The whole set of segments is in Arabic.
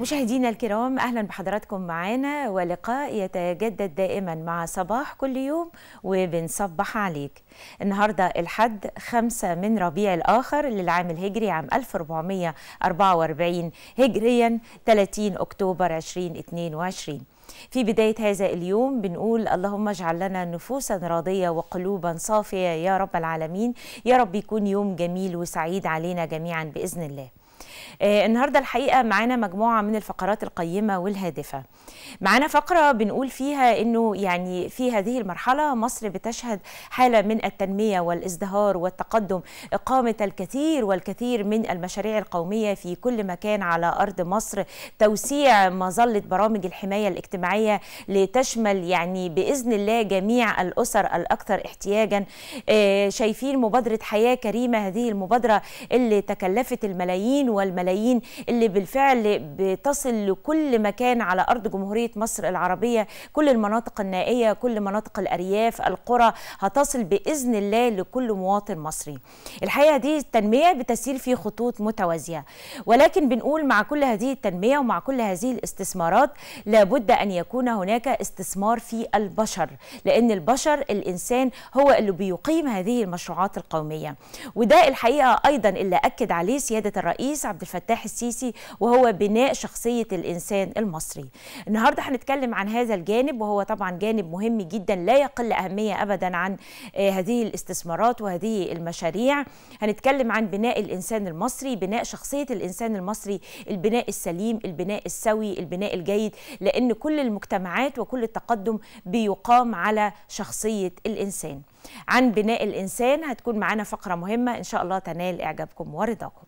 مشاهدينا الكرام اهلا بحضراتكم معانا ولقاء يتجدد دائما مع صباح كل يوم وبنصبح عليك النهارده الحد 5 من ربيع الاخر للعام الهجري عام 1444 هجريا 30 اكتوبر 2022 في بداية هذا اليوم بنقول اللهم اجعل لنا نفوسا راضية وقلوبا صافية يا رب العالمين يا رب يكون يوم جميل وسعيد علينا جميعا بإذن الله آه، النهارده الحقيقه معانا مجموعه من الفقرات القيمه والهادفه معانا فقره بنقول فيها انه يعني في هذه المرحله مصر بتشهد حاله من التنميه والازدهار والتقدم اقامه الكثير والكثير من المشاريع القوميه في كل مكان على ارض مصر توسيع مظله برامج الحمايه الاجتماعيه لتشمل يعني باذن الله جميع الاسر الاكثر احتياجا آه، شايفين مبادره حياه كريمه هذه المبادره اللي تكلفت الملايين والملايين الملايين اللي بالفعل بتصل لكل مكان على أرض جمهورية مصر العربية كل المناطق النائية كل مناطق الأرياف القرى هتصل بإذن الله لكل مواطن مصري الحقيقة دي التنمية بتسير في خطوط متوازية ولكن بنقول مع كل هذه التنمية ومع كل هذه الاستثمارات لابد أن يكون هناك استثمار في البشر لأن البشر الإنسان هو اللي بيقيم هذه المشروعات القومية وده الحقيقة أيضا اللي أكد عليه سيادة الرئيس عبد الفتاح السيسي وهو بناء شخصية الإنسان المصري النهاردة هنتكلم عن هذا الجانب وهو طبعا جانب مهم جدا لا يقل أهمية أبدا عن آه، هذه الاستثمارات وهذه المشاريع هنتكلم عن بناء الإنسان المصري بناء شخصية الإنسان المصري البناء السليم البناء السوي البناء الجيد لأن كل المجتمعات وكل التقدم بيقام على شخصية الإنسان عن بناء الإنسان هتكون معانا فقرة مهمة إن شاء الله تنال إعجابكم ورضاكم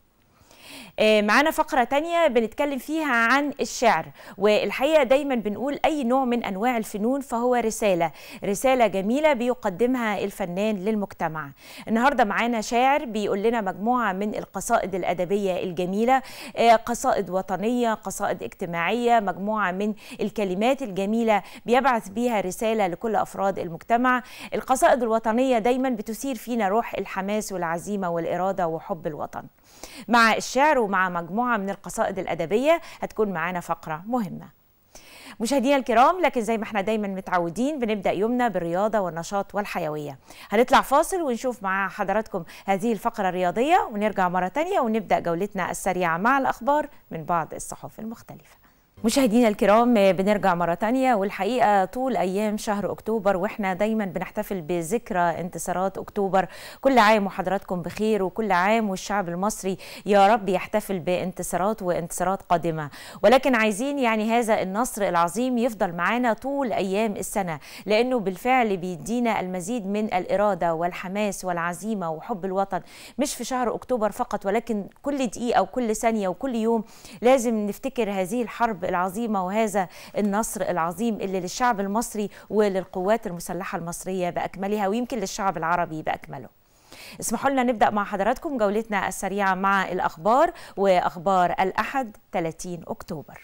آه، معانا فقرة تانية بنتكلم فيها عن الشعر والحقيقة دايما بنقول أي نوع من أنواع الفنون فهو رسالة رسالة جميلة بيقدمها الفنان للمجتمع النهاردة معانا شاعر بيقول لنا مجموعة من القصائد الأدبية الجميلة آه، قصائد وطنية قصائد اجتماعية مجموعة من الكلمات الجميلة بيبعث بيها رسالة لكل أفراد المجتمع القصائد الوطنية دايما بتثير فينا روح الحماس والعزيمة والإرادة وحب الوطن مع الشعر ومع مجموعة من القصائد الأدبية هتكون معانا فقرة مهمة مشاهدينا الكرام لكن زي ما احنا دايما متعودين بنبدا يومنا بالرياضه والنشاط والحيويه هنطلع فاصل ونشوف مع حضراتكم هذه الفقره الرياضيه ونرجع مره تانية ونبدا جولتنا السريعه مع الاخبار من بعض الصحف المختلفه مشاهدينا الكرام بنرجع مرة تانية والحقيقة طول أيام شهر أكتوبر وإحنا دايما بنحتفل بذكرى انتصارات أكتوبر كل عام وحضراتكم بخير وكل عام والشعب المصري يا رب يحتفل بانتصارات وانتصارات قادمة ولكن عايزين يعني هذا النصر العظيم يفضل معانا طول أيام السنة لأنه بالفعل بيدينا المزيد من الإرادة والحماس والعزيمة وحب الوطن مش في شهر أكتوبر فقط ولكن كل دقيقة وكل ثانية وكل يوم لازم نفتكر هذه الحرب العظيمه وهذا النصر العظيم اللي للشعب المصري وللقوات المسلحه المصريه باكملها ويمكن للشعب العربي باكمله اسمحوا لنا نبدا مع حضراتكم جولتنا السريعه مع الاخبار واخبار الاحد 30 اكتوبر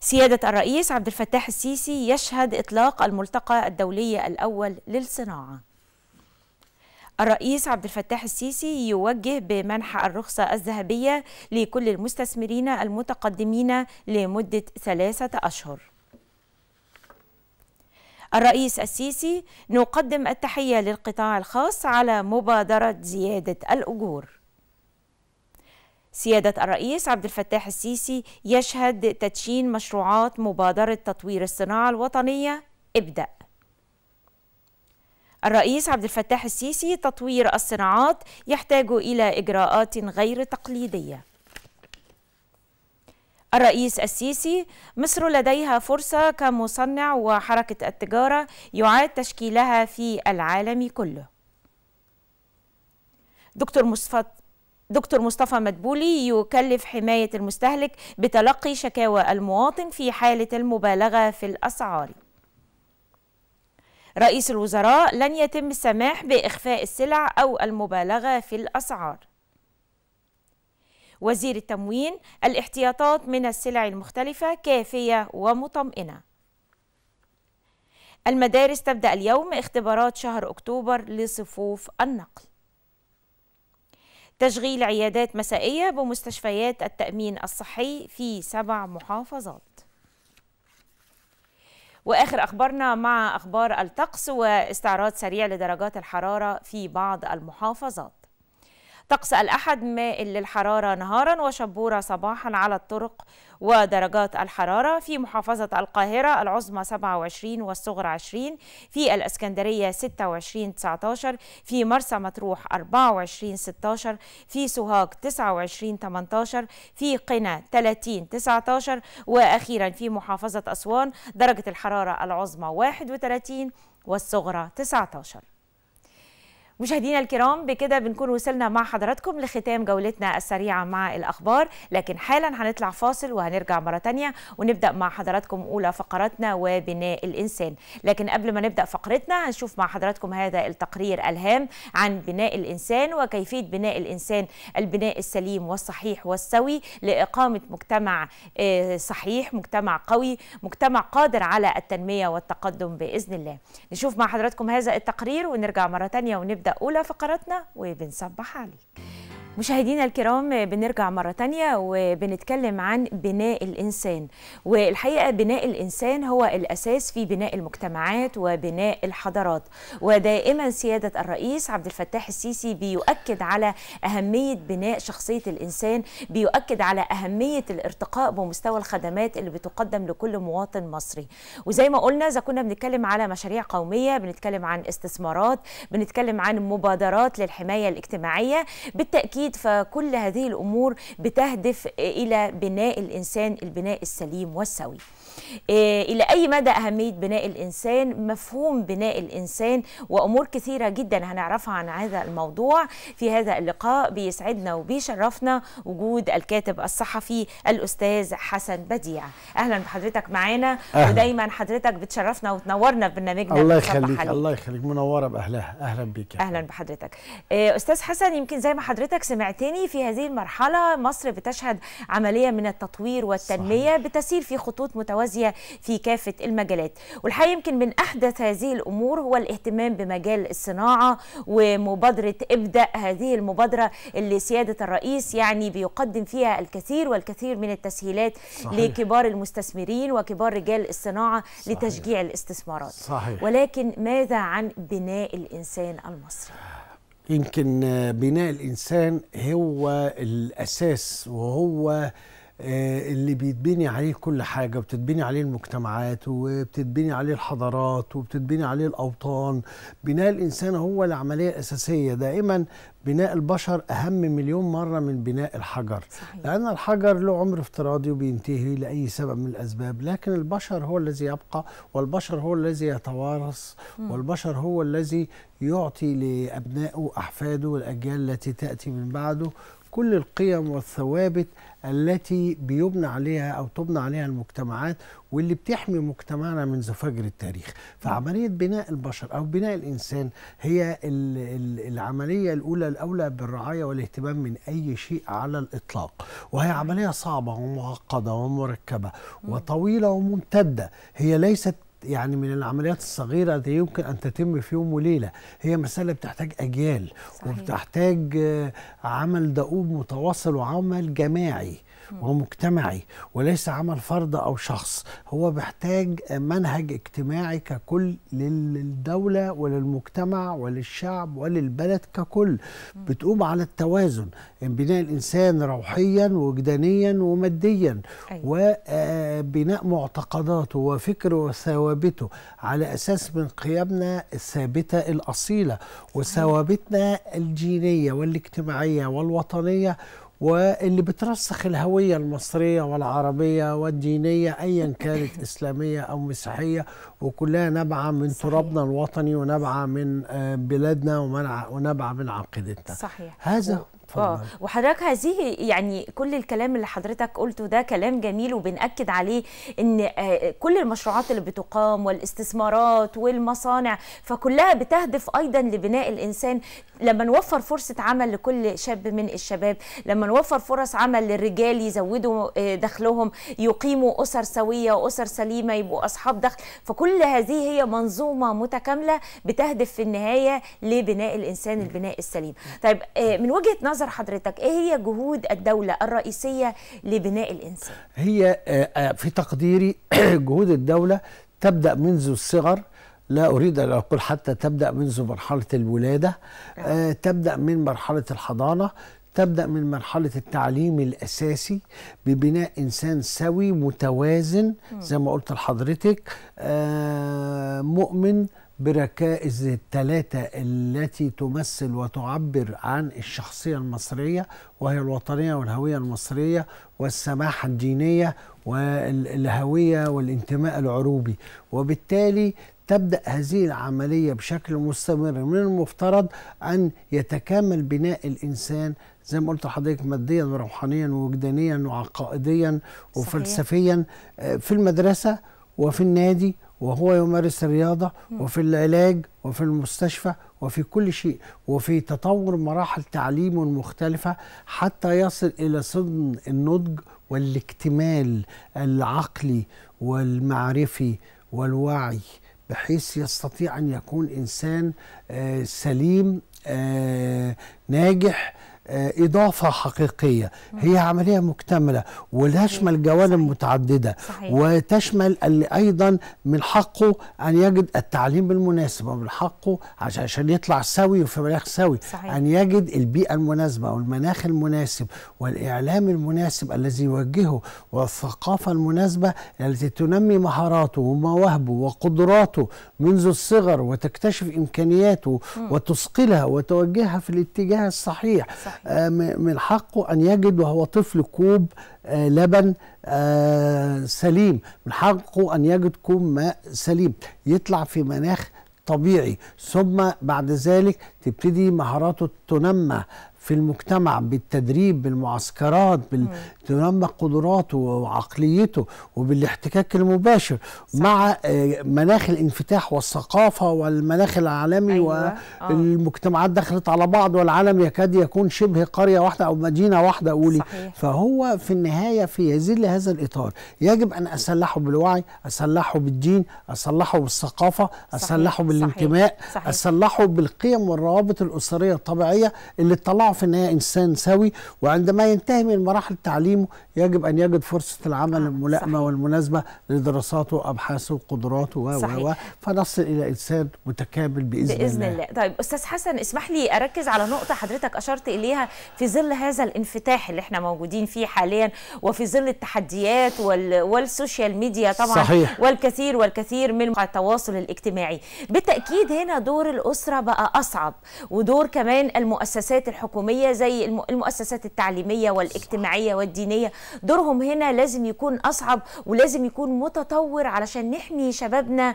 سيادة الرئيس عبد الفتاح السيسي يشهد إطلاق الملتقى الدولي الأول للصناعة الرئيس عبد الفتاح السيسي يوجه بمنح الرخصة الذهبية لكل المستثمرين المتقدمين لمدة ثلاثة أشهر الرئيس السيسي نقدم التحية للقطاع الخاص على مبادرة زيادة الأجور سيادة الرئيس عبد الفتاح السيسي يشهد تدشين مشروعات مبادرة تطوير الصناعة الوطنية ابدأ الرئيس عبد الفتاح السيسي تطوير الصناعات يحتاج إلى إجراءات غير تقليدية الرئيس السيسي مصر لديها فرصة كمصنع وحركة التجارة يعاد تشكيلها في العالم كله دكتور مصطفى دكتور مصطفى مدبولي يكلف حماية المستهلك بتلقي شكاوى المواطن في حالة المبالغة في الأسعار رئيس الوزراء لن يتم السماح بإخفاء السلع أو المبالغة في الأسعار وزير التموين الاحتياطات من السلع المختلفة كافية ومطمئنة المدارس تبدأ اليوم اختبارات شهر أكتوبر لصفوف النقل تشغيل عيادات مسائية بمستشفيات التأمين الصحي في سبع محافظات واخر اخبارنا مع اخبار الطقس واستعراض سريع لدرجات الحراره في بعض المحافظات طقس الأحد مائل للحرارة نهارا وشبورة صباحا على الطرق ودرجات الحرارة في محافظة القاهرة العظمى 27 والصغرى 20 في الإسكندرية 26 19 في مرسى مطروح 24 16 في سوهاج 29 18 في قنا 30 19 وأخيرا في محافظة أسوان درجة الحرارة العظمى 31 والصغرى 19 مشاهدينا الكرام بكده بنكون وصلنا مع حضراتكم لختام جولتنا السريعة مع الأخبار لكن حالا هنطلع فاصل وهنرجع مرة تانية ونبدأ مع حضراتكم أولى فقراتنا وبناء الإنسان لكن قبل ما نبدأ فقرتنا هنشوف مع حضراتكم هذا التقرير الهام عن بناء الإنسان وكيفية بناء الإنسان البناء السليم والصحيح والسوي لإقامة مجتمع آه، صحيح مجتمع قوي مجتمع قادر على التنمية والتقدم بإذن الله نشوف مع حضراتكم هذا التقرير ونرجع مرة تانية ونبدأ نبدأ أولى فقرتنا وبنصبح عليك مشاهدينا الكرام بنرجع مرة تانية وبنتكلم عن بناء الإنسان والحقيقة بناء الإنسان هو الأساس في بناء المجتمعات وبناء الحضارات ودائما سيادة الرئيس عبد الفتاح السيسي بيؤكد على أهمية بناء شخصية الإنسان بيؤكد على أهمية الارتقاء بمستوى الخدمات اللي بتقدم لكل مواطن مصري وزي ما قلنا إذا كنا بنتكلم على مشاريع قومية بنتكلم عن استثمارات بنتكلم عن مبادرات للحماية الاجتماعية بالتأكيد اكيد فكل هذه الامور بتهدف الى بناء الانسان البناء السليم والسوي آه، الى اي مدى اهميه بناء الانسان مفهوم بناء الانسان وامور كثيره جدا هنعرفها عن هذا الموضوع في هذا اللقاء بيسعدنا وبيشرفنا وجود الكاتب الصحفي الاستاذ حسن بديع اهلا بحضرتك معانا ودايما حضرتك بتشرفنا وتنورنا في برنامجنا الله يخليك الله يخليك منوره باهلها اهلا بيك اهلا بحضرتك آه، استاذ حسن يمكن زي ما حضرتك سمعت سمعتني في هذه المرحلة مصر بتشهد عملية من التطوير والتنمية صحيح. بتسير في خطوط متوازية في كافة المجالات والحقيقة يمكن من أحدث هذه الأمور هو الاهتمام بمجال الصناعة ومبادرة ابدأ هذه المبادرة اللي سيادة الرئيس يعني بيقدم فيها الكثير والكثير من التسهيلات صحيح. لكبار المستثمرين وكبار رجال الصناعة صحيح. لتشجيع الاستثمارات صحيح. ولكن ماذا عن بناء الإنسان المصري؟ يمكن آه، بناء الإنسان هو الأساس وهو آه، اللي بيتبني عليه كل حاجة وبتتبني عليه المجتمعات وبتتبني عليه الحضارات وبتتبني عليه الأوطان بناء الإنسان هو العملية الأساسية دائما بناء البشر أهم مليون مرة من بناء الحجر صحيح. لأن الحجر له عمر افتراضي وبينتهي لأي سبب من الأسباب لكن البشر هو الذي يبقى والبشر هو الذي يتوارث والبشر هو الذي يعطي لأبنائه وأحفاده والأجيال التي تأتي من بعده كل القيم والثوابت التي بيبنى عليها او تبنى عليها المجتمعات واللي بتحمي مجتمعنا من زفاجر التاريخ فعمليه بناء البشر او بناء الانسان هي العمليه الاولى الاولى بالرعايه والاهتمام من اي شيء على الاطلاق وهي عمليه صعبه ومعقده ومركبه وطويله وممتده هي ليست يعني من العمليات الصغيرة دي يمكن أن تتم في يوم وليلة هي مسألة بتحتاج أجيال صحيح. وبتحتاج آه، عمل دؤوب متواصل وعمل جماعي ومجتمعي وليس عمل فرد أو شخص هو بيحتاج منهج اجتماعي ككل للدولة وللمجتمع وللشعب وللبلد ككل بتقوم على التوازن يعني بناء الإنسان روحيا وجدانيا وماديا وبناء أيوة. آه، معتقداته وفكره وثوابته على أساس من قيمنا الثابتة الأصيلة وثوابتنا الجينية والاجتماعية والوطنية واللي بترسخ الهوية المصرية والعربية والدينية أيا كانت إسلامية أو مسيحية وكلها نابعة من صحيح. ترابنا الوطني ونابعة من آه، بلادنا ونابعة من عقيدتنا صحيح هذا اه وحضرتك هذه يعني كل الكلام اللي حضرتك قلته ده كلام جميل وبنأكد عليه ان آه، كل المشروعات اللي بتقام والاستثمارات والمصانع فكلها بتهدف ايضا لبناء الانسان لما نوفر فرصه عمل لكل شاب من الشباب لما نوفر فرص عمل للرجال يزودوا آه، دخلهم يقيموا اسر سويه واسر سليمه يبقوا اصحاب دخل فكل هذه هي منظومه متكامله بتهدف في النهايه لبناء الانسان البناء السليم طيب آه، من وجهه نظر نظر حضرتك ايه هي جهود الدوله الرئيسيه لبناء الانسان هي آه، آه، في تقديري جهود الدوله تبدا منذ الصغر لا أريد أن أقول حتى تبدأ منذ مرحلة الولادة آه، نعم. تبدأ من مرحلة الحضانة تبدأ من مرحلة التعليم الأساسي ببناء إنسان سوي متوازن زي ما قلت لحضرتك مؤمن بركائز الثلاثة التي تمثل وتعبر عن الشخصية المصرية وهي الوطنية والهوية المصرية والسماحة الدينية والهوية والانتماء العروبي وبالتالي تبدأ هذه العملية بشكل مستمر من المفترض أن يتكامل بناء الإنسان زي ما قلت لحضرتك ماديا وروحانيا ووجدانيا وعقائديا وفلسفيا آه، في المدرسة وفي النادي وهو يمارس الرياضة وفي العلاج وفي المستشفى وفي كل شيء وفي تطور مراحل تعليمه المختلفة حتى يصل إلى صدن النضج والاكتمال العقلي والمعرفي والوعي بحيث يستطيع أن يكون إنسان آه، سليم آه، ناجح آه، اضافه حقيقيه هي عمليه مكتمله وتشمل جوانب متعدده صحيح. وتشمل اللي ايضا من حقه ان يجد التعليم المناسب ومن حقه عشان يطلع سوي وفي مناخ سوي صحيح. ان يجد البيئه المناسبه والمناخ المناسب والاعلام المناسب الذي يوجهه والثقافه المناسبه التي تنمي مهاراته ومواهبه وقدراته منذ الصغر وتكتشف امكانياته وتسقلها وتثقلها وتوجهها في الاتجاه الصحيح صحيح. آه، من حقه أن يجد وهو طفل كوب آه، لبن آه، سليم من حقه أن يجد كوب ماء سليم يطلع في مناخ طبيعي ثم بعد ذلك تبتدي مهاراته تنمى في المجتمع بالتدريب بالمعسكرات بال... تنمى قدراته وعقليته وبالاحتكاك المباشر صح. مع آه، مناخ الانفتاح والثقافه والمناخ العالمي أيوة. آه. والمجتمعات دخلت على بعض والعالم يكاد يكون شبه قريه واحده او مدينه واحده قولي صحيح. فهو في النهايه في يزيل هذا الاطار يجب ان اسلحه بالوعي اسلحه بالدين اسلحه بالثقافه اسلحه بالانتماء صحيح. صحيح. اسلحه بالقيم والروابط الاسريه الطبيعيه اللي اطلعوا يعرف ان هي انسان سوي وعندما ينتهي من مراحل تعليمه يجب ان يجد فرصه العمل آه، الملائمه والمناسبه لدراساته وابحاثه وقدراته و و فنصل الى انسان متكامل باذن, بإذن الله. الله طيب استاذ حسن اسمح لي اركز على نقطه حضرتك اشرت اليها في ظل هذا الانفتاح اللي احنا موجودين فيه حاليا وفي ظل التحديات وال... والسوشيال ميديا طبعا صحيح. والكثير والكثير من التواصل الاجتماعي بالتاكيد هنا دور الاسره بقى اصعب ودور كمان المؤسسات الحكوميه اليوميه زي المؤسسات التعليميه والاجتماعيه والدينيه دورهم هنا لازم يكون اصعب ولازم يكون متطور علشان نحمي شبابنا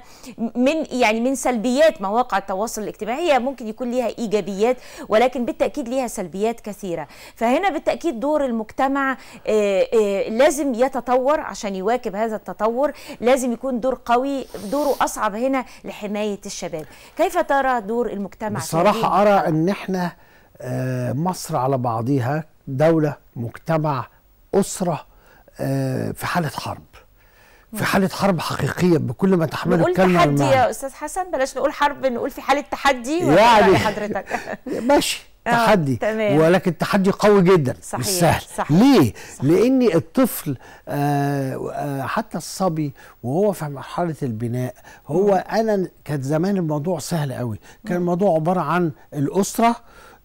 من يعني من سلبيات مواقع التواصل الاجتماعي هي ممكن يكون ليها ايجابيات ولكن بالتاكيد ليها سلبيات كثيره فهنا بالتاكيد دور المجتمع آه، آه، لازم يتطور عشان يواكب هذا التطور لازم يكون دور قوي دوره اصعب هنا لحمايه الشباب كيف ترى دور المجتمع بصراحه ارى ان احنا آه، مصر على بعضها دولة مجتمع أسرة آه، في حالة حرب في حالة حرب حقيقية بكل ما تحمل الكلمة نقول تحدي يا أستاذ حسن بلاش نقول حرب نقول في حالة تحدي يعني حضرتك ماشي آه، تحدي تمام. ولكن تحدي قوي جدا صحيح. مش سهل صحيح. ليه صحيح. لان الطفل آه آه حتى الصبي وهو في مرحله البناء هو مم. انا كان زمان الموضوع سهل قوي كان مم. الموضوع عباره عن الاسره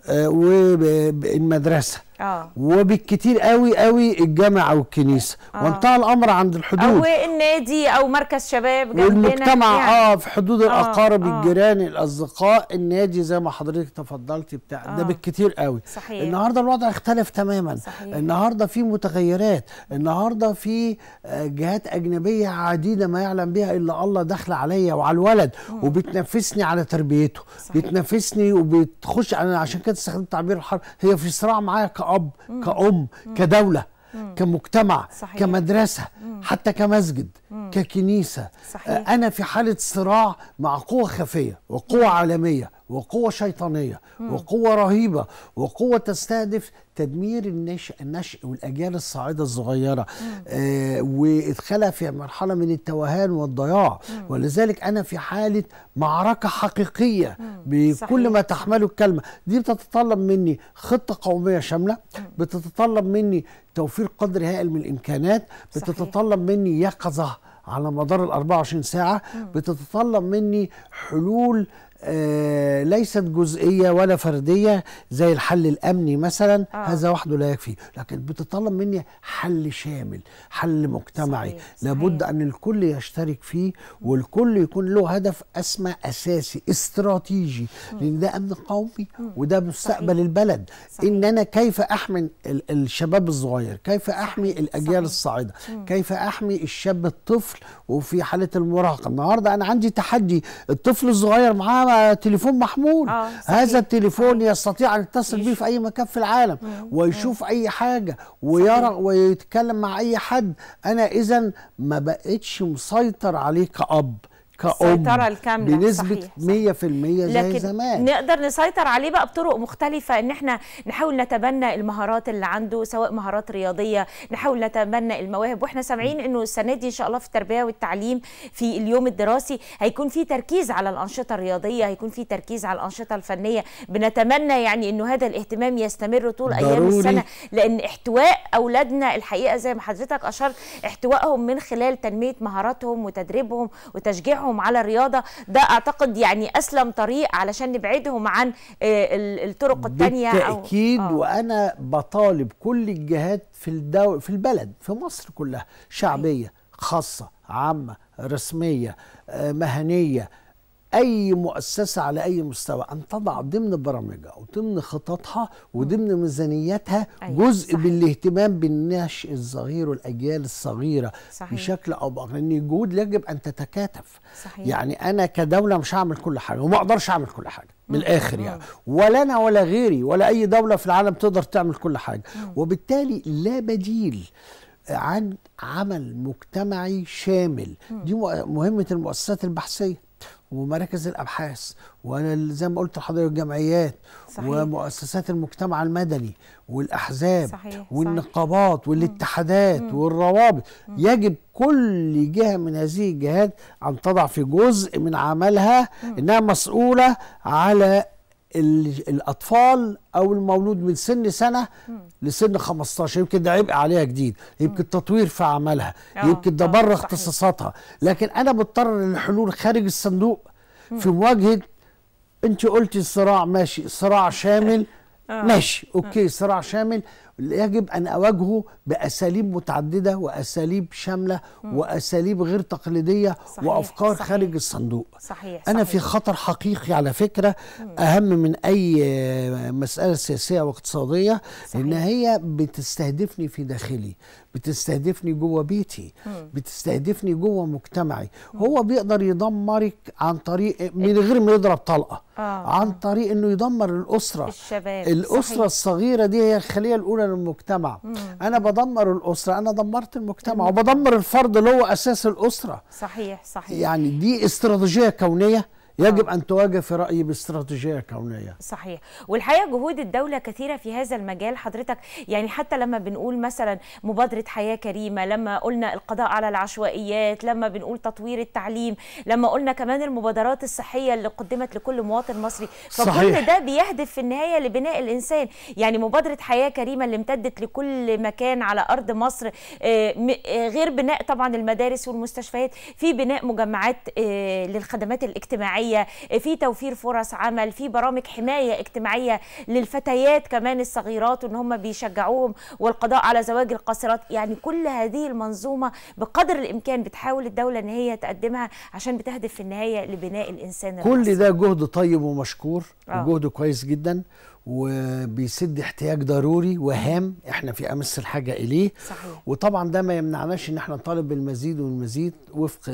آه، والمدرسة اه وبالكتير قوي قوي الجامع او الكنيسه آه. وانتهى الامر عند الحدود او النادي او مركز شباب جنبنا والمجتمع آه، يعني. اه في حدود آه. الاقارب آه. الجيران الاصدقاء النادي زي ما حضرتك تفضلتي بتاع آه. ده بالكتير قوي صحيح. النهارده الوضع اختلف تماما صحيح. النهارده في متغيرات النهارده في آه، جهات اجنبيه عديده ما يعلم بها الا الله داخله عليا وعلى الولد مم. وبتنفسني على تربيته صحيح. بتنفسني وبتخش انا عشان كده استخدمت تعبير الحرب هي في صراع معايا كأب مم. كأم مم. كدولة مم. كمجتمع صحيح. كمدرسة مم. حتى كمسجد مم. ككنيسة صحيح. أنا في حالة صراع مع قوة خفية وقوة عالمية وقوة شيطانية مم. وقوة رهيبة وقوة تستهدف تدمير النشء النش والأجيال الصاعدة الصغيرة آه وإدخالها في مرحلة من التوهان والضياع مم. ولذلك أنا في حالة معركة حقيقية مم. بكل صحيح. ما تحمله الكلمة دي بتتطلب مني خطة قومية شاملة مم. بتتطلب مني توفير قدر هائل من الإمكانات صحيح. بتتطلب مني يقظة على مدار ال 24 ساعة مم. بتتطلب مني حلول آه، ليست جزئيه ولا فرديه زي الحل الامني مثلا آه. هذا وحده لا يكفي لكن بتطلب مني حل شامل حل مجتمعي صحيح. لابد ان الكل يشترك فيه والكل يكون له هدف اسمى اساسي استراتيجي م. لان ده امن قومي وده مستقبل صحيح. البلد صحيح. ان انا كيف احمي الشباب الصغير كيف احمي صحيح. الاجيال الصاعده كيف احمي الشاب الطفل وفي حاله المراهقه النهارده انا عندي تحدي الطفل الصغير معاه تليفون محمول آه هذا التليفون يستطيع ان يتصل به في اي مكان في العالم ويشوف اي حاجه ويرى ويتكلم مع اي حد انا اذا ما بقتش مسيطر عليه كاب السيطرة الكاملة بنسبة صحيح. 100% زي لكن زمان نقدر نسيطر عليه بقى بطرق مختلفة ان احنا نحاول نتبنى المهارات اللي عنده سواء مهارات رياضية نحاول نتبنى المواهب واحنا سامعين انه السنة دي ان شاء الله في التربية والتعليم في اليوم الدراسي هيكون في تركيز على الأنشطة الرياضية هيكون في تركيز على الأنشطة الفنية بنتمنى يعني انه هذا الاهتمام يستمر طول ضروري. ايام السنة لان احتواء اولادنا الحقيقة زي ما حضرتك اشرت احتوائهم من خلال تنمية مهاراتهم وتدريبهم وتشجيعهم شجاعهم على الرياضه ده اعتقد يعني اسلم طريق علشان نبعدهم عن آه، الطرق الثانيه بالتاكيد أو... آه. وانا بطالب كل الجهات في الدو... في البلد في مصر كلها شعبيه خاصه عامه رسميه آه، مهنيه اي مؤسسه على اي مستوى ان تضع ضمن برامجها وضمن خططها وضمن ميزانياتها أيوة، جزء صحيح. بالاهتمام بالنشء الصغير والاجيال الصغيره صحيح. بشكل او باخر لان الجهود يجب ان تتكاتف صحيح. يعني انا كدوله مش هعمل كل حاجه وما اقدرش اعمل كل حاجه من الاخر يعني ولا انا ولا غيري ولا اي دوله في العالم تقدر تعمل كل حاجه وبالتالي لا بديل عن عمل مجتمعي شامل دي مهمه المؤسسات البحثيه ومراكز الابحاث وزي ما قلت لحضرتك الجمعيات صحيح. ومؤسسات المجتمع المدني والاحزاب صحيح. والنقابات صحيح. والاتحادات مم. والروابط مم. يجب كل جهه من هذه الجهات ان تضع في جزء من عملها مم. انها مسؤوله على الاطفال او المولود من سن سنه لسن 15 يمكن ده عبء عليها جديد يمكن تطوير في عملها آه، يمكن ده آه، بره اختصاصاتها لكن انا بضطر للحلول خارج الصندوق في مواجهه انت قلتي الصراع ماشي صراع شامل آه. ماشي اوكي صراع شامل يجب ان اواجهه باساليب متعدده واساليب شامله واساليب غير تقليديه صحيح. وافكار صحيح. خارج الصندوق صحيح. انا صحيح. في خطر حقيقي على فكره اهم من اي مساله سياسيه واقتصاديه صحيح. لان هي بتستهدفني في داخلي بتستهدفني جوه بيتي بتستهدفني جوه مجتمعي هو بيقدر يدمرك عن طريق من غير ما يضرب طلقه آه. عن طريق انه يدمر الاسره الشباب الاسره صحيح. الصغيره دي هي الخليه الاولى المجتمع مم. انا بدمر الاسره انا دمرت المجتمع مم. وبدمر الفرد اللي هو اساس الاسره صحيح صحيح يعني دي استراتيجيه كونيه يجب أن تواجه في رأيي باستراتيجية كونية صحيح والحقيقة جهود الدولة كثيرة في هذا المجال حضرتك يعني حتى لما بنقول مثلا مبادرة حياة كريمة لما قلنا القضاء على العشوائيات لما بنقول تطوير التعليم لما قلنا كمان المبادرات الصحية اللي قدمت لكل مواطن مصري فكل ده بيهدف في النهاية لبناء الإنسان يعني مبادرة حياة كريمة اللي امتدت لكل مكان على أرض مصر آه، آه، غير بناء طبعا المدارس والمستشفيات في بناء مجمعات آه، للخدمات الاجتماعية الاجتماعيه في توفير فرص عمل في برامج حمايه اجتماعيه للفتيات كمان الصغيرات وان هم بيشجعوهم والقضاء على زواج القاصرات يعني كل هذه المنظومه بقدر الامكان بتحاول الدوله ان هي تقدمها عشان بتهدف في النهايه لبناء الانسان كل ده جهد طيب ومشكور آه. وجهد كويس جدا وبيسد احتياج ضروري وهام احنا في امس الحاجه اليه صحيح. وطبعا ده ما يمنعناش ان احنا نطالب بالمزيد والمزيد وفق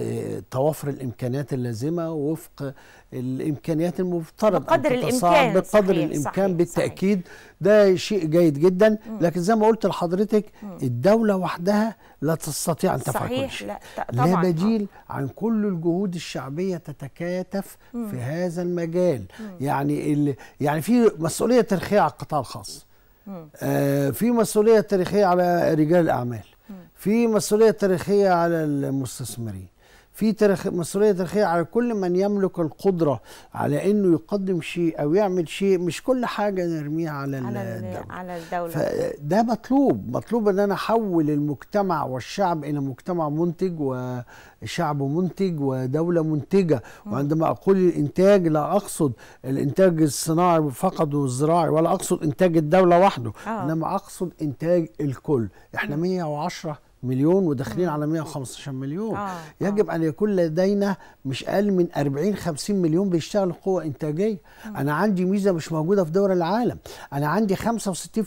توافر الامكانيات اللازمه وفق الامكانيات المفترض بقدر الامكان بقدر صحيح الامكان صحيح بالتاكيد صحيح ده شيء جيد جدا لكن زي ما قلت لحضرتك الدوله وحدها لا تستطيع ان تفعل كل شيء لا, طبعا لا آه. بديل عن كل الجهود الشعبيه تتكاتف م. في هذا المجال م. يعني ال... يعني في مسؤوليه تاريخيه على القطاع الخاص آه في مسؤوليه تاريخيه على رجال الاعمال في مسؤوليه تاريخيه على المستثمرين في ترخ مصرية تاريخية على كل من يملك القدرة على أنه يقدم شيء أو يعمل شيء مش كل حاجة نرميها على, على الدولة على الدولة فده مطلوب مطلوب أن أنا أحول المجتمع والشعب إلى مجتمع منتج وشعب منتج ودولة منتجة وعندما أقول الإنتاج لا أقصد الإنتاج الصناعي فقط والزراعي ولا أقصد إنتاج الدولة وحده آه. إنما أقصد إنتاج الكل إحنا 110 مليون وداخلين على 115 مليون آه. يجب آه. ان يكون لدينا مش اقل من 40 50 مليون بيشتغلوا قوه انتاجيه آه. انا عندي ميزه مش موجوده في دول العالم انا عندي 65%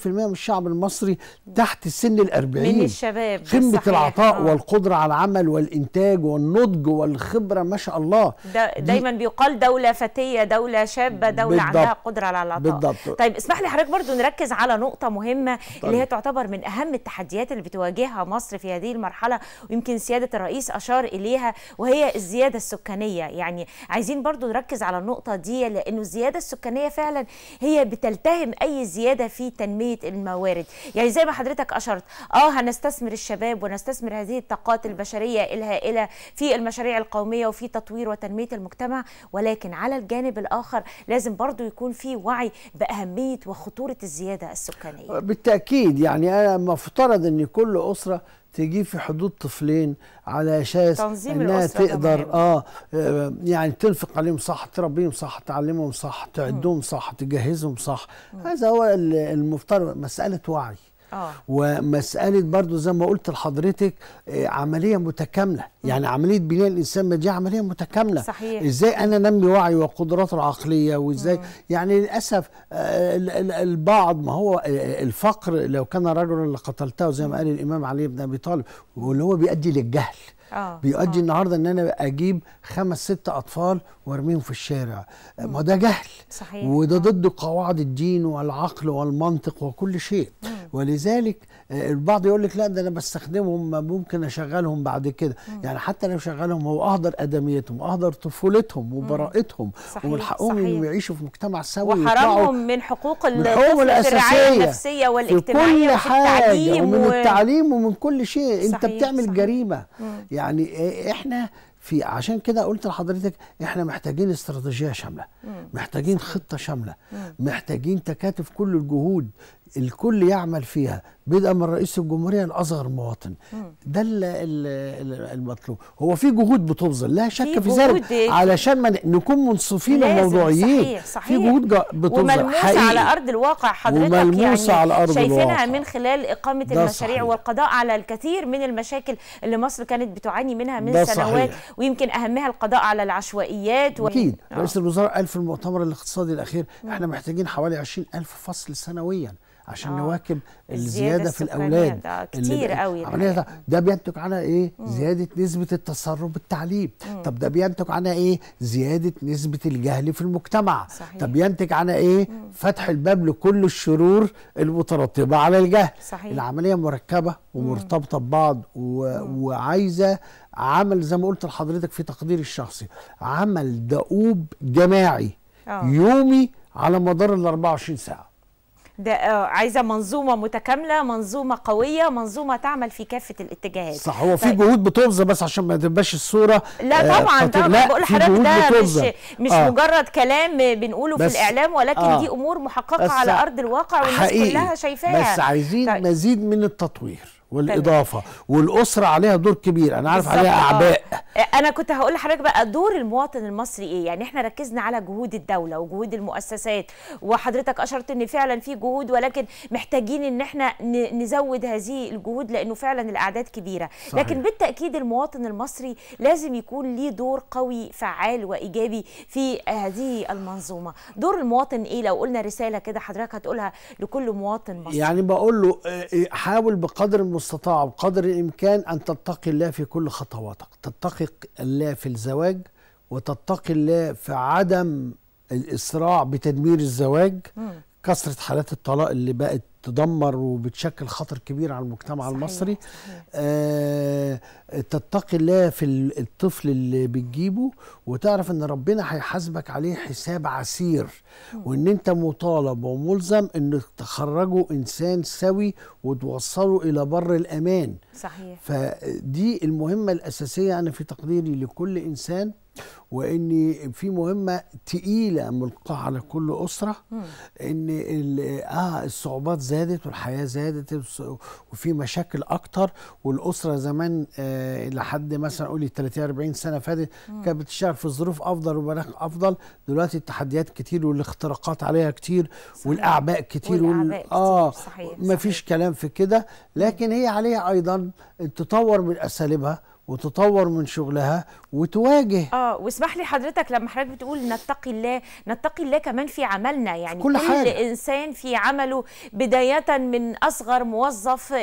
من الشعب المصري تحت سن ال 40 من الشباب قمه العطاء آه. والقدره على العمل والانتاج والنضج والخبره ما شاء الله دا دايما بيقال دوله فتيه دوله شابه دوله بالضبط. عندها قدره على العطاء بالضبط. طيب اسمح لي حضرتك برضو نركز على نقطه مهمه طيب. اللي هي تعتبر من اهم التحديات اللي بتواجهها مصر في في هذه المرحله ويمكن سياده الرئيس اشار اليها وهي الزياده السكانيه يعني عايزين برضو نركز على النقطه دي لانه الزياده السكانيه فعلا هي بتلتهم اي زياده في تنميه الموارد يعني زي ما حضرتك اشرت اه هنستثمر الشباب ونستثمر هذه الطاقات البشريه الهائله في المشاريع القوميه وفي تطوير وتنميه المجتمع ولكن على الجانب الاخر لازم برضو يكون في وعي باهميه وخطوره الزياده السكانيه بالتاكيد يعني انا مفترض ان كل اسره تجي في حدود طفلين على اساس انها تقدر آه،, اه يعني تنفق عليهم صح تربيهم صح تعلمهم صح تعدهم صح تجهزهم صح هذا هو المفترض مساله وعي أوه. ومساله برضو زي ما قلت لحضرتك آه، عمليه متكامله يعني عمليه بناء الانسان دي عمليه متكامله صحيح. ازاي انا نمي وعي وقدراته العقليه وازاي مم. يعني للاسف آه، البعض ما هو آه، الفقر لو كان رجلا لقتلته زي ما قال الامام علي بن ابي طالب واللي هو بيؤدي للجهل آه. بيؤدي آه. النهارده ان انا اجيب خمس ست اطفال وارميهم في الشارع مم. ما ده جهل صحيح. وده آه. ضد قواعد الدين والعقل والمنطق وكل شيء مم. ولذلك آه، البعض يقول لك لا ده انا بستخدمهم ممكن اشغلهم بعد كده مم. يعني حتى لو شغلهم هو اهدر ادميتهم اهدر طفولتهم وبراءتهم ومن حقهم انهم يعيشوا في مجتمع سوي وحرمهم من حقوق الطفل الاساسيه النفسيه والاجتماعيه كل حاجه ومن و... التعليم ومن كل شيء صحيح. انت بتعمل صحيح. جريمه مم. يعني إيه، احنا في عشان كده قلت لحضرتك احنا محتاجين استراتيجيه شامله محتاجين خطه شامله محتاجين تكاتف كل الجهود الكل يعمل فيها بدءا من رئيس الجمهوريه لاصغر مواطن ده المطلوب هو في جهود بتبذل لا شك في ذلك إيه؟ علشان ما نكون منصفين وموضوعيين في جهود بتبذل وملموسه على ارض الواقع حضرتك يعني شايفينها من خلال اقامه المشاريع صحيح. والقضاء على الكثير من المشاكل اللي مصر كانت بتعاني منها من سنوات صحيح. ويمكن اهمها القضاء على العشوائيات و... اكيد رئيس آه. الوزراء قال في المؤتمر الاقتصادي الاخير احنا محتاجين حوالي 20000 فصل سنويا عشان أوه. نواكب الزياده في الاولاد كتير قوي عمليه ده, ده بينتج عنها ايه مم. زياده نسبه التسرب بالتعليم طب ده بينتج عنها ايه زياده نسبه الجهل في المجتمع صحيح. طب ينتج عنها ايه مم. فتح الباب لكل الشرور المترتبه على الجهل صحيح. العمليه مركبه ومرتبطه ببعض و... وعايزه عمل زي ما قلت لحضرتك في تقديري الشخصي عمل دؤوب جماعي أوه. يومي على مدار ال 24 ساعه ده آه، عايزه منظومه متكامله منظومه قويه منظومه تعمل في كافه الاتجاهات صح هو في طيب. جهود بتبذل بس عشان ما تبقاش الصوره لا آه، طبعا ده لا بقول لحضرتك ده مش مش آه. مجرد كلام بنقوله في الاعلام ولكن آه. دي امور محققه على ارض الواقع والناس حقيقي. كلها شايفاها بس عايزين طيب. مزيد من التطوير والاضافه والاسره عليها دور كبير انا عارف عليها آه. اعباء انا كنت هقول لحضرتك بقى دور المواطن المصري ايه يعني احنا ركزنا على جهود الدوله وجهود المؤسسات وحضرتك اشرت ان فعلا في جهود ولكن محتاجين ان احنا نزود هذه الجهود لانه فعلا الاعداد كبيره صحيح. لكن بالتاكيد المواطن المصري لازم يكون ليه دور قوي فعال وايجابي في هذه المنظومه دور المواطن ايه لو قلنا رساله كده حضرتك هتقولها لكل مواطن مصري يعني بقول له آه، آه، حاول بقدر المستطاع وقدر الامكان ان تتقي الله في كل خطواتك تتقي تتقي الله في الزواج وتتقي الله في عدم الإسراع بتدمير الزواج كثره حالات الطلاق اللي بقت تدمر وبتشكل خطر كبير على المجتمع صحيح المصري صحيح. آه تتقي الله في الطفل اللي بتجيبه وتعرف ان ربنا هيحاسبك عليه حساب عسير وان انت مطالب وملزم انك تخرجه انسان سوي وتوصله الى بر الامان صحيح فدي المهمه الاساسيه انا يعني في تقديري لكل انسان وان في مهمه تقيله ملقاه على كل اسره ان اه الصعوبات زادت والحياه زادت وفي مشاكل اكتر والاسره زمان آه لحد مثلا قولي 30 40 سنه فاتت كانت بتشتغل في ظروف افضل ومناخ افضل دلوقتي التحديات كتير والاختراقات عليها كتير صحيح. والاعباء كتير والاعباء وال... اه صحيح. مفيش صحيح. كلام في كده لكن هي عليها ايضا تطور من اساليبها وتطور من شغلها وتواجه اه واسمح لي حضرتك لما حضرتك بتقول نتقي الله نتقي الله كمان في عملنا يعني كل, كل حاجة. انسان في عمله بدايه من اصغر موظف آه،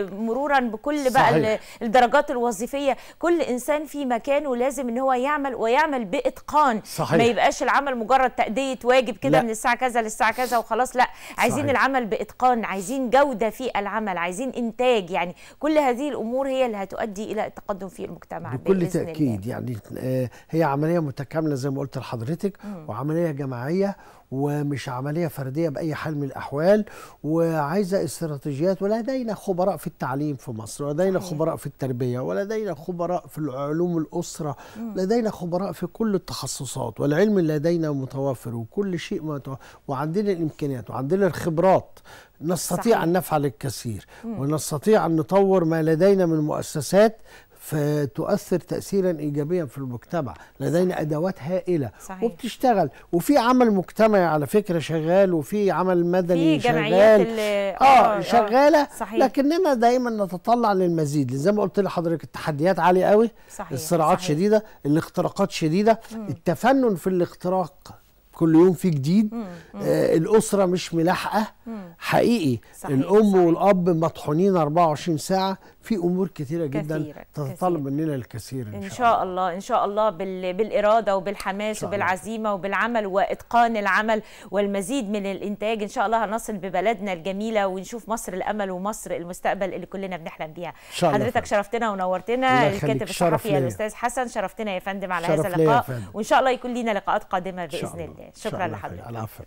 آه، مرورا بكل بقى الدرجات الوظيفيه كل انسان في مكانه لازم ان هو يعمل ويعمل باتقان صحيح. ما يبقاش العمل مجرد تاديه واجب كده من الساعه كذا للساعه كذا وخلاص لا عايزين صحيح. العمل باتقان عايزين جوده في العمل عايزين انتاج يعني كل هذه الامور هي اللي هتؤدي الى التقدم تقدم في المجتمع بكل بإذن تأكيد الله. يعني آه، هي عملية متكاملة زي ما قلت لحضرتك وعملية جماعية ومش عملية فردية بأي حال من الأحوال وعايزة استراتيجيات ولدينا خبراء في التعليم في مصر ولدينا خبراء في التربية ولدينا خبراء في علوم الأسرة لدينا خبراء في كل التخصصات والعلم لدينا متوفر وكل شيء متوفر وعندنا الإمكانيات وعندنا الخبرات نستطيع صحيح. أن نفعل الكثير ونستطيع أن نطور ما لدينا من مؤسسات فتؤثر تاثيرا ايجابيا في المجتمع لدينا ادوات هائله صحيح. وبتشتغل وفي عمل مجتمعي على فكره شغال وفي عمل مدني في شغال آه،, اه, آه شغاله صحيح. لكننا دايما نتطلع للمزيد زي ما قلت لحضرتك التحديات عاليه قوي صحيح. الصراعات صحيح. شديده الاختراقات شديده مم. التفنن في الاختراق كل يوم في جديد آه الاسره مش ملاحقه حقيقي صحيح. الام صحيح. والاب مطحونين 24 ساعه في امور كثيره جدا كثيرة. تتطلب مننا الكثير ان, إن شاء, شاء الله. ان شاء الله بال... بالاراده وبالحماس وبالعزيمه وبالعمل واتقان العمل والمزيد من الانتاج ان شاء الله هنصل ببلدنا الجميله ونشوف مصر الامل ومصر المستقبل اللي كلنا بنحلم بيها حضرتك شرفتنا ونورتنا الكاتب الصحفي الاستاذ حسن شرفتنا يا فندم على هذا اللقاء وان شاء الله يكون لينا لقاءات قادمه باذن الله شكرا لحضرتك العفو